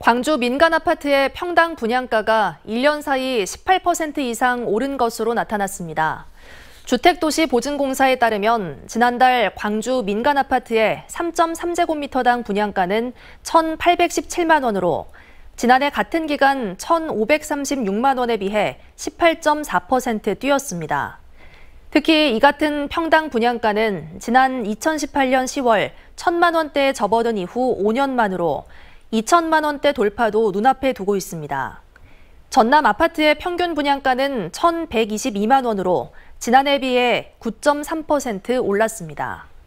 광주 민간 아파트의 평당 분양가가 1년 사이 18% 이상 오른 것으로 나타났습니다. 주택도시보증공사에 따르면 지난달 광주 민간 아파트의 3.3제곱미터당 분양가는 1,817만 원으로 지난해 같은 기간 1,536만 원에 비해 18.4% 뛰었습니다. 특히 이 같은 평당 분양가는 지난 2018년 10월 1,000만 원대에 접어든 이후 5년 만으로 2천만 원대 돌파도 눈앞에 두고 있습니다. 전남 아파트의 평균 분양가는 1,122만 원으로 지난해 비해 9.3% 올랐습니다.